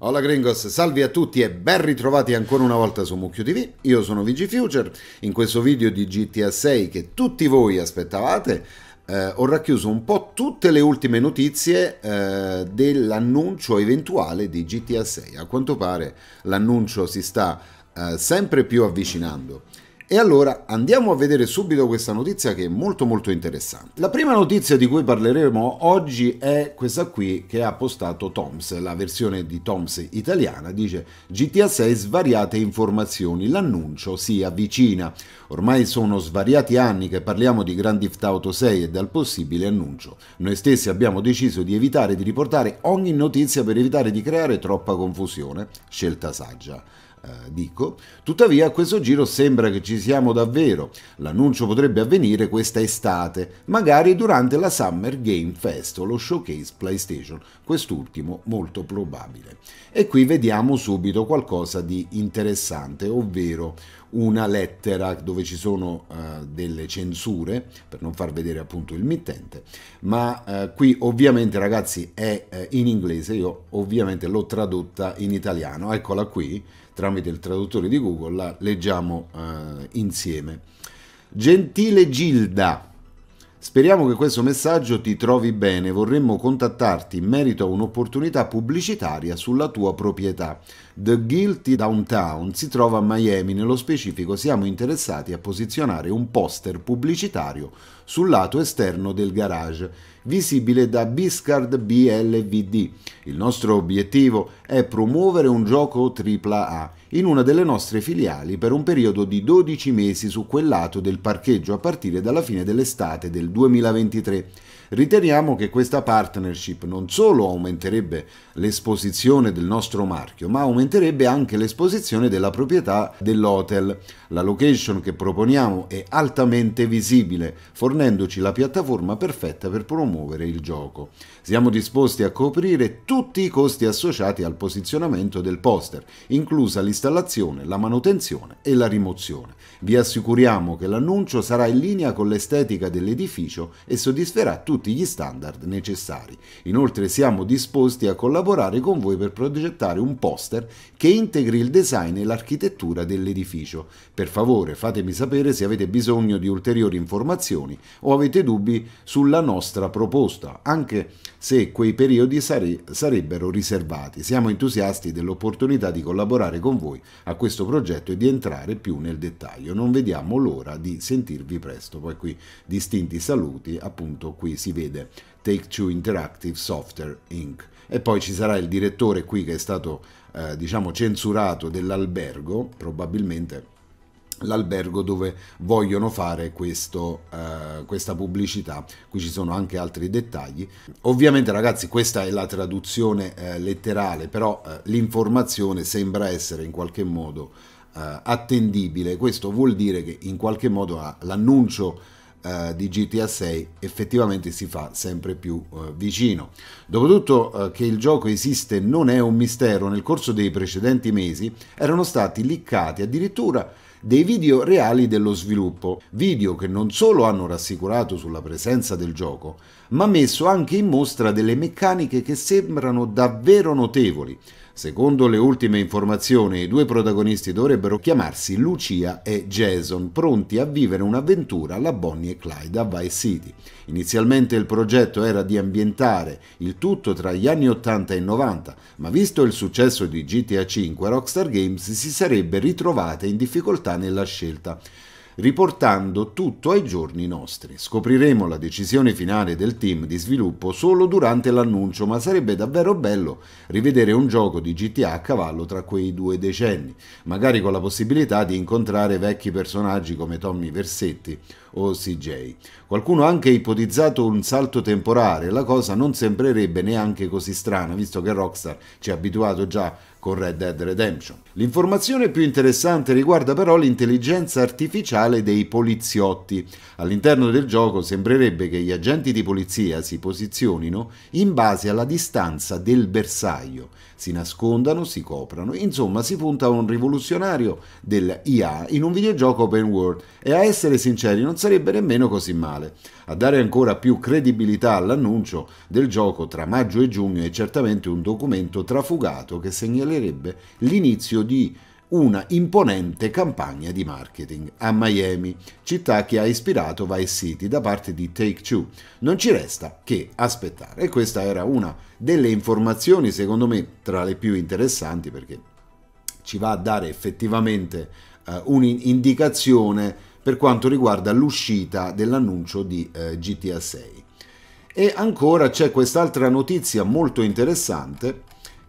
Hola Gringos, salve a tutti e ben ritrovati ancora una volta su Mucchio TV. Io sono VG Future. In questo video di GTA 6 che tutti voi aspettavate, eh, ho racchiuso un po' tutte le ultime notizie eh, dell'annuncio eventuale di GTA 6. A quanto pare l'annuncio si sta eh, sempre più avvicinando. E allora andiamo a vedere subito questa notizia che è molto molto interessante. La prima notizia di cui parleremo oggi è questa qui che ha postato Toms, la versione di Toms italiana, dice GTA 6 svariate informazioni, l'annuncio si avvicina. Ormai sono svariati anni che parliamo di Grand Theft Auto 6 e dal possibile annuncio. Noi stessi abbiamo deciso di evitare di riportare ogni notizia per evitare di creare troppa confusione, scelta saggia. Eh, dico. Tuttavia a questo giro sembra che ci siamo davvero. L'annuncio potrebbe avvenire questa estate, magari durante la Summer Game Fest o lo showcase PlayStation, quest'ultimo molto probabile. E qui vediamo subito qualcosa di interessante, ovvero una lettera dove ci sono uh, delle censure per non far vedere appunto il mittente ma uh, qui ovviamente ragazzi è uh, in inglese io ovviamente l'ho tradotta in italiano eccola qui tramite il traduttore di Google, la leggiamo eh, insieme. Gentile Gilda, speriamo che questo messaggio ti trovi bene, vorremmo contattarti in merito a un'opportunità pubblicitaria sulla tua proprietà. The Guilty Downtown si trova a Miami, nello specifico siamo interessati a posizionare un poster pubblicitario sul lato esterno del garage visibile da Biscard BLVD. Il nostro obiettivo è promuovere un gioco AAA in una delle nostre filiali per un periodo di 12 mesi su quel lato del parcheggio a partire dalla fine dell'estate del 2023 Riteniamo che questa partnership non solo aumenterebbe l'esposizione del nostro marchio, ma aumenterebbe anche l'esposizione della proprietà dell'hotel. La location che proponiamo è altamente visibile, fornendoci la piattaforma perfetta per promuovere il gioco. Siamo disposti a coprire tutti i costi associati al posizionamento del poster, inclusa l'installazione, la manutenzione e la rimozione. Vi assicuriamo che l'annuncio sarà in linea con l'estetica dell'edificio e soddisferà tutti tutti gli standard necessari. Inoltre siamo disposti a collaborare con voi per progettare un poster che integri il design e l'architettura dell'edificio. Per favore fatemi sapere se avete bisogno di ulteriori informazioni o avete dubbi sulla nostra proposta, anche se quei periodi sare sarebbero riservati. Siamo entusiasti dell'opportunità di collaborare con voi a questo progetto e di entrare più nel dettaglio. Non vediamo l'ora di sentirvi presto. Poi qui distinti saluti, appunto qui si si vede Take Two Interactive Software Inc. E poi ci sarà il direttore qui che è stato eh, diciamo censurato dell'albergo, probabilmente l'albergo dove vogliono fare questo, uh, questa pubblicità. Qui ci sono anche altri dettagli. Ovviamente ragazzi questa è la traduzione uh, letterale, però uh, l'informazione sembra essere in qualche modo attendibile. Questo vuol dire che in qualche modo ah, l'annuncio eh, di GTA 6 effettivamente si fa sempre più eh, vicino. Dopotutto eh, che il gioco esiste non è un mistero, nel corso dei precedenti mesi erano stati liccati addirittura dei video reali dello sviluppo, video che non solo hanno rassicurato sulla presenza del gioco, ma messo anche in mostra delle meccaniche che sembrano davvero notevoli, Secondo le ultime informazioni, i due protagonisti dovrebbero chiamarsi Lucia e Jason, pronti a vivere un'avventura alla Bonnie e Clyde a Vice City. Inizialmente il progetto era di ambientare il tutto tra gli anni 80 e 90, ma visto il successo di GTA V, Rockstar Games si sarebbe ritrovata in difficoltà nella scelta riportando tutto ai giorni nostri. Scopriremo la decisione finale del team di sviluppo solo durante l'annuncio, ma sarebbe davvero bello rivedere un gioco di GTA a cavallo tra quei due decenni, magari con la possibilità di incontrare vecchi personaggi come Tommy Versetti o CJ. Qualcuno ha anche ipotizzato un salto temporale, la cosa non sembrerebbe neanche così strana, visto che Rockstar ci ha abituato già con Red Dead Redemption. L'informazione più interessante riguarda però l'intelligenza artificiale dei poliziotti. All'interno del gioco sembrerebbe che gli agenti di polizia si posizionino in base alla distanza del bersaglio si nascondano, si coprano. Insomma, si punta a un rivoluzionario dell'IA in un videogioco open world e a essere sinceri non sarebbe nemmeno così male. A dare ancora più credibilità all'annuncio del gioco tra maggio e giugno è certamente un documento trafugato che segnalerebbe l'inizio di una imponente campagna di marketing a Miami, città che ha ispirato Vice City da parte di Take Two. Non ci resta che aspettare. E questa era una delle informazioni, secondo me, tra le più interessanti perché ci va a dare effettivamente eh, un'indicazione per quanto riguarda l'uscita dell'annuncio di eh, GTA 6. E ancora c'è quest'altra notizia molto interessante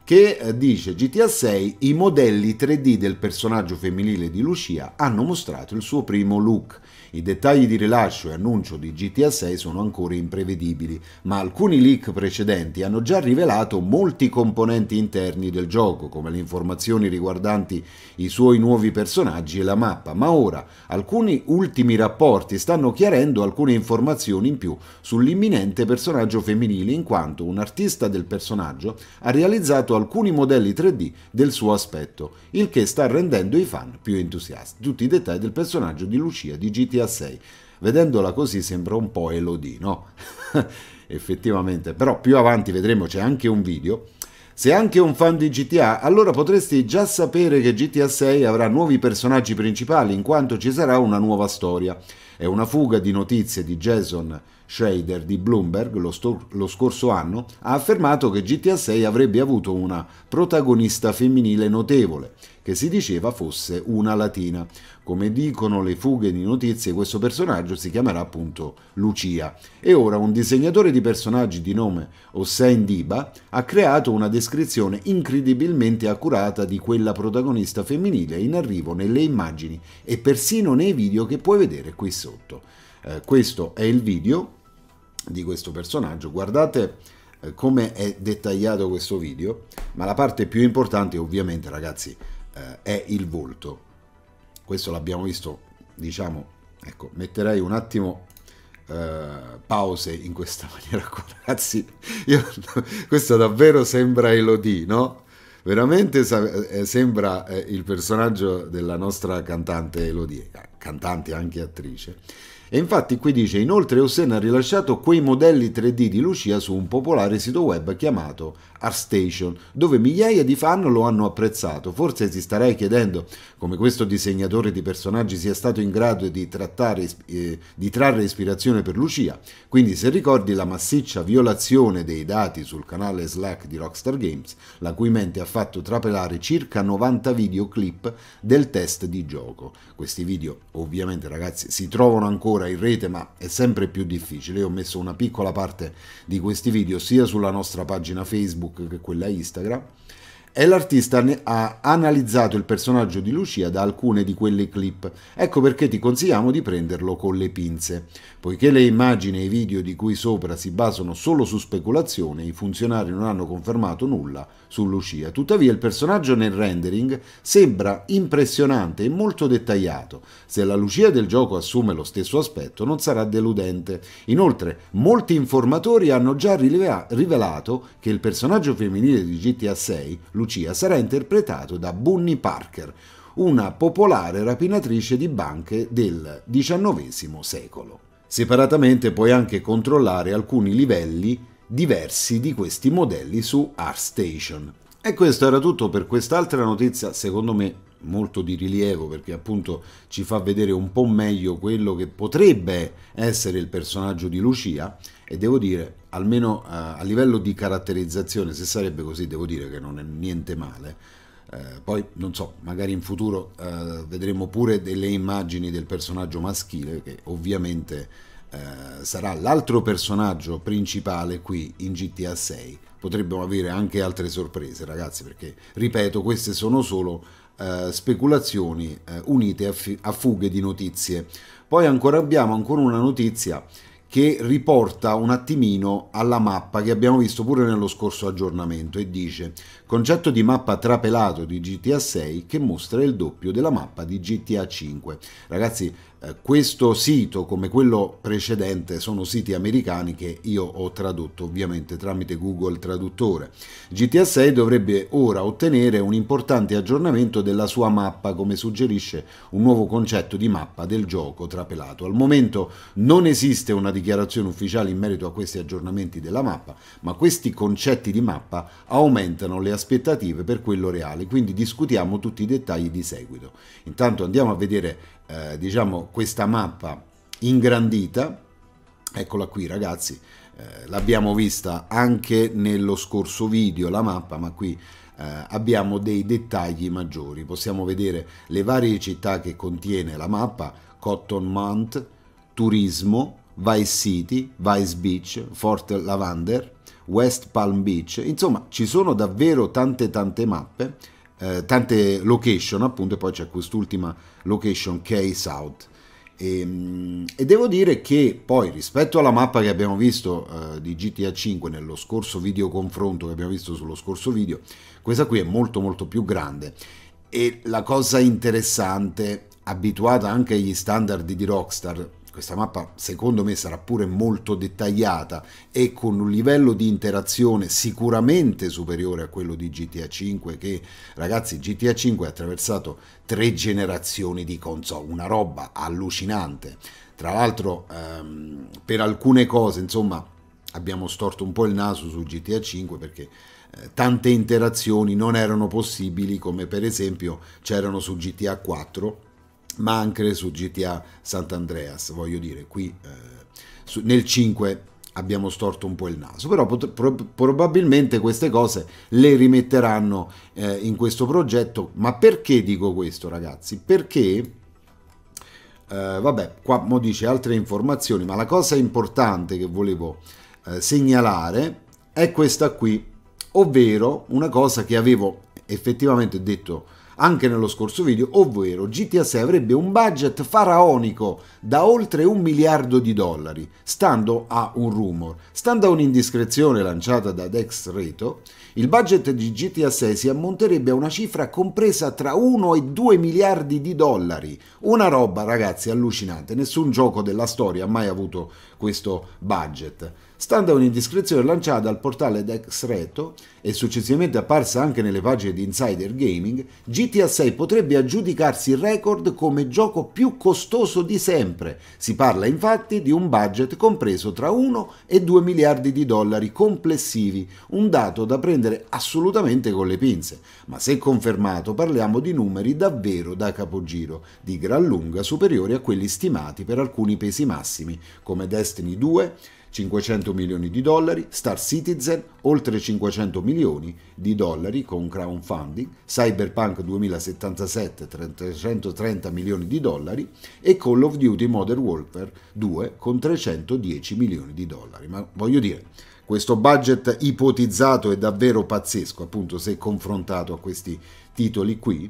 che eh, dice GTA 6 i modelli 3D del personaggio femminile di Lucia hanno mostrato il suo primo look. I dettagli di rilascio e annuncio di GTA 6 sono ancora imprevedibili, ma alcuni leak precedenti hanno già rivelato molti componenti interni del gioco, come le informazioni riguardanti i suoi nuovi personaggi e la mappa, ma ora alcuni ultimi rapporti stanno chiarendo alcune informazioni in più sull'imminente personaggio femminile, in quanto un artista del personaggio ha realizzato alcuni modelli 3D del suo aspetto, il che sta rendendo i fan più entusiasti. Tutti i dettagli del personaggio di Lucia di GTA 6. Vedendola così sembra un po' Elodie, no? Effettivamente, però più avanti vedremo c'è anche un video se anche un fan di GTA, allora potresti già sapere che GTA 6 avrà nuovi personaggi principali in quanto ci sarà una nuova storia. È una fuga di notizie di Jason Schrader di Bloomberg lo, sto- lo scorso anno, ha affermato che GTA 6 avrebbe avuto una protagonista femminile notevole, che si diceva fosse una latina. Come dicono le fughe di notizie, questo personaggio si chiamerà appunto Lucia. E ora un disegnatore di personaggi di nome Hossein Diba ha creato una descrizione incredibilmente accurata di quella protagonista femminile in arrivo nelle immagini e persino nei video che puoi vedere qui sotto. Eh, questo è il video di questo personaggio. Guardate eh, come è dettagliato questo video, ma la parte più importante ovviamente ragazzi eh, è il volto. Questo l'abbiamo visto, diciamo, ecco, metterei un attimo eh, pause in questa maniera qua, ragazzi. Io, questo davvero sembra Elodie, no? Veramente sembra il personaggio della nostra cantante Elodie, cantante e anche attrice. E infatti qui dice, inoltre Hossein ha rilasciato quei modelli 3D di Lucia su un popolare sito web chiamato ArtStation, dove migliaia di fan lo hanno apprezzato. Forse ti starei chiedendo come questo disegnatore di personaggi sia stato in grado di, trattare, eh, di trarre ispirazione per Lucia. Quindi se ricordi la massiccia violazione dei dati sul canale Slack di Rockstar Games, la cui mente ha fatto trapelare circa 90 videoclip del test di gioco. Questi video ovviamente ragazzi si trovano ancora ancora in rete ma è sempre più difficile. Io ho messo una piccola parte di questi video sia sulla nostra pagina Facebook che quella Instagram e l'artista ha analizzato il personaggio di Lucia da alcune di quelle clip. Ecco perché ti consigliamo di prenderlo con le pinze. Poiché le immagini e i video di cui sopra si basano solo su speculazione, i funzionari non hanno confermato nulla su Lucia. Tuttavia il personaggio nel rendering sembra impressionante e molto dettagliato. Se la Lucia del gioco assume lo stesso aspetto non sarà deludente. Inoltre molti informatori hanno già rivelato che il personaggio femminile di GTA 6, Lucia sarà interpretato da Bunny Parker, una popolare rapinatrice di banche del XIX secolo. Separatamente puoi anche controllare alcuni livelli diversi di questi modelli su ArtStation. E questo era tutto per quest'altra notizia, secondo me molto di rilievo perché appunto ci fa vedere un po' meglio quello che potrebbe essere il personaggio di Lucia e devo dire, almeno eh, a livello di caratterizzazione, se sarebbe così, devo dire che non è niente male. Eh, poi non so, magari in futuro eh, vedremo pure delle immagini del personaggio maschile che ovviamente eh, sarà l'altro personaggio principale qui in GTA 6. Potremmo avere anche altre sorprese, ragazzi, perché ripeto, queste sono solo eh, speculazioni eh, unite a, a fughe di notizie. Poi ancora abbiamo ancora una notizia che riporta un attimino alla mappa che abbiamo visto pure nello scorso aggiornamento e dice concetto di mappa trapelato di GTA 6 che mostra il doppio della mappa di GTA 5. Ragazzi, eh, questo sito come quello precedente sono siti americani che io ho tradotto ovviamente tramite Google Traduttore. GTA 6 dovrebbe ora ottenere un importante aggiornamento della sua mappa come suggerisce un nuovo concetto di mappa del gioco trapelato. Al momento non esiste una dichiarazione ufficiale in merito a questi aggiornamenti della mappa, ma questi concetti di mappa aumentano le aspettative per quello reale, quindi discutiamo tutti i dettagli di seguito. Intanto andiamo a vedere eh, diciamo, questa mappa ingrandita, eccola qui ragazzi, eh, l'abbiamo vista anche nello scorso video la mappa, ma qui eh, abbiamo dei dettagli maggiori. Possiamo vedere le varie città che contiene la mappa, Cotton Mount, turismo, Vice City, Vice Beach, Fort Lavender, West Palm Beach, insomma ci sono davvero tante tante mappe, eh, tante location appunto e poi c'è quest'ultima location K South. E, e, devo dire che poi rispetto alla mappa che abbiamo visto eh, di GTA 5 nello scorso video confronto che abbiamo visto sullo scorso video, questa qui è molto molto più grande e la cosa interessante, abituata anche agli standard di Rockstar, questa mappa secondo me sarà pure molto dettagliata e con un livello di interazione sicuramente superiore a quello di GTA 5 che ragazzi GTA 5 ha attraversato tre generazioni di console, una roba allucinante. Tra l'altro ehm, per alcune cose insomma abbiamo storto un po' il naso su GTA 5 perché eh, tante interazioni non erano possibili come per esempio c'erano su GTA 4 ma anche su GTA Sant'Andreas, voglio dire, qui eh, su, nel 5 abbiamo storto un po' il naso, però pro probabilmente queste cose le rimetteranno eh, in questo progetto, ma perché dico questo ragazzi? Perché Uh, vabbè, qua mo dice altre informazioni, ma la cosa importante che volevo uh, segnalare è questa qui, ovvero una cosa che avevo effettivamente detto anche nello scorso video, ovvero GTA 6 avrebbe un budget faraonico da oltre un miliardo di dollari, stando a un rumor. Stando a un'indiscrezione lanciata da Dex Reto, il budget di GTA 6 si ammonterebbe a una cifra compresa tra 1 e 2 miliardi di dollari. Una roba, ragazzi, allucinante. Nessun gioco della storia ha mai avuto questo budget stando a un'indiscrezione lanciata al portale Dex Reto e successivamente apparsa anche nelle pagine di Insider Gaming, GTA 6 potrebbe aggiudicarsi il record come gioco più costoso di sempre. Si parla infatti di un budget compreso tra 1 e 2 miliardi di dollari complessivi, un dato da prendere assolutamente con le pinze, ma se confermato parliamo di numeri davvero da capogiro, di gran lunga superiori a quelli stimati per alcuni pesi massimi, come Destiny 2, 500 milioni di dollari, Star Citizen oltre 500 milioni di dollari con crowdfunding, Cyberpunk 2077 330 milioni di dollari e Call of Duty Modern Warfare 2 con 310 milioni di dollari. Ma voglio dire, questo budget ipotizzato è davvero pazzesco, appunto se confrontato a questi titoli qui.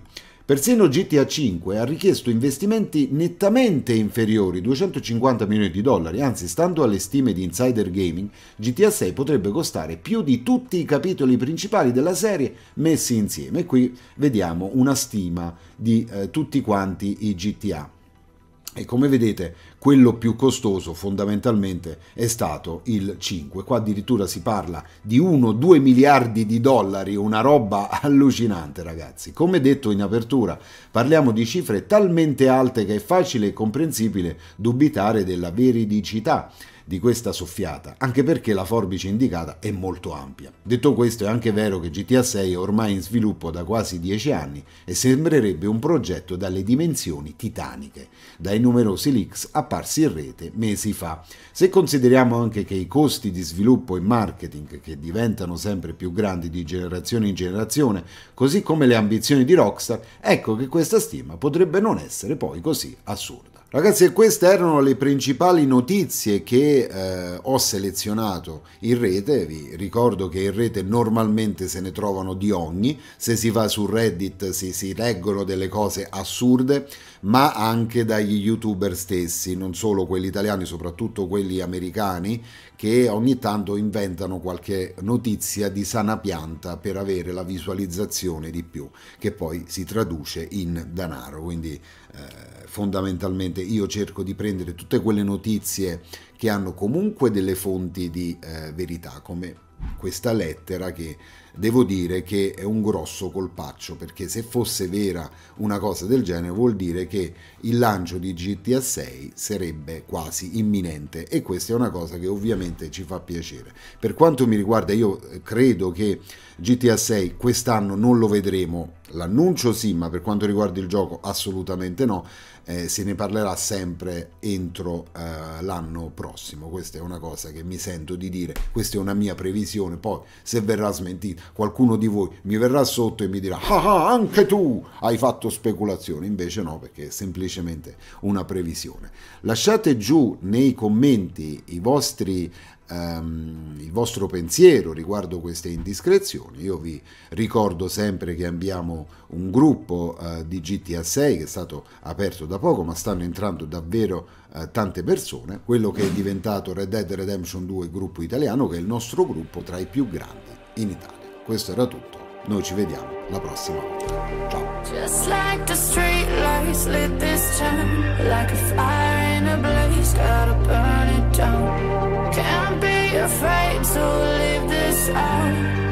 Persino GTA 5 ha richiesto investimenti nettamente inferiori, 250 milioni di dollari, anzi stando alle stime di Insider Gaming, GTA 6 potrebbe costare più di tutti i capitoli principali della serie messi insieme. E qui vediamo una stima di eh, tutti quanti i GTA. E come vedete quello più costoso fondamentalmente è stato il 5. Qua addirittura si parla di 1-2 miliardi di dollari, una roba allucinante ragazzi. Come detto in apertura parliamo di cifre talmente alte che è facile e comprensibile dubitare della veridicità di questa soffiata, anche perché la forbice indicata è molto ampia. Detto questo è anche vero che GTA 6 è ormai in sviluppo da quasi 10 anni e sembrerebbe un progetto dalle dimensioni titaniche, dai numerosi leaks apparsi in rete mesi fa. Se consideriamo anche che i costi di sviluppo e marketing, che diventano sempre più grandi di generazione in generazione, così come le ambizioni di Rockstar, ecco che questa stima potrebbe non essere poi così assurda. Ragazzi, queste erano le principali notizie che eh, ho selezionato in rete. Vi ricordo che in rete normalmente se ne trovano di ogni. Se si va su Reddit si, si leggono delle cose assurde ma anche dagli youtuber stessi, non solo quelli italiani, soprattutto quelli americani, che ogni tanto inventano qualche notizia di sana pianta per avere la visualizzazione di più, che poi si traduce in denaro. Quindi eh, fondamentalmente io cerco di prendere tutte quelle notizie che hanno comunque delle fonti di eh, verità, come questa lettera che devo dire che è un grosso colpaccio perché se fosse vera una cosa del genere vuol dire che il lancio di GTA 6 sarebbe quasi imminente e questa è una cosa che ovviamente ci fa piacere. Per quanto mi riguarda io eh, credo che GTA 6 quest'anno non lo vedremo, l'annuncio sì ma per quanto riguarda il gioco assolutamente no eh, se ne parlerà sempre entro eh, l'anno prossimo. Questa è una cosa che mi sento di dire, questa è una mia previsione. Poi, se verrà smentita, qualcuno di voi mi verrà sotto e mi dirà: Ah, ah anche tu hai fatto speculazione. Invece, no, perché è semplicemente una previsione. Lasciate giù nei commenti i vostri ehm, il vostro pensiero riguardo queste indiscrezioni. Io vi ricordo sempre che abbiamo un gruppo eh, di GTA 6 che è stato aperto da poco, ma stanno entrando davvero eh, tante persone. Quello che è diventato Red Dead Redemption 2 gruppo italiano, che è il nostro gruppo tra i più grandi in Italia. Questo era tutto. Noi ci vediamo la prossima volta. Ciao. afraid to leave this out